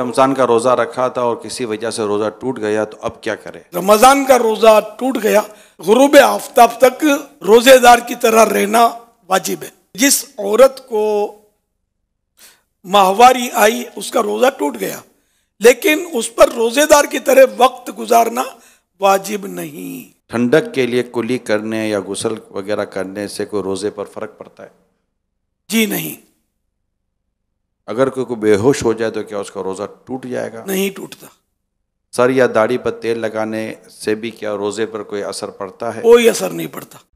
रमज़ान का रोज़ा रखा था और किसी वजह से रोज़ा टूट गया तो अब क्या करें रमज़ान का रोज़ा टूट गया गुरूब आफ्ताब तक रोज़ेदार की तरह रहना वाजिब है जिस औरत को माहवारी आई उसका रोज़ा टूट गया लेकिन उस पर रोज़ेदार की तरह वक्त गुजारना वाजिब नहीं ठंडक के लिए कुली करने या गुसल वगैरह करने से कोई रोज़े पर फ़र्क पड़ता है जी नहीं अगर कोई को बेहोश हो जाए तो क्या उसका रोज़ा टूट जाएगा नहीं टूटता सर या दाढ़ी पर तेल लगाने से भी क्या रोज़े पर कोई असर पड़ता है कोई असर नहीं पड़ता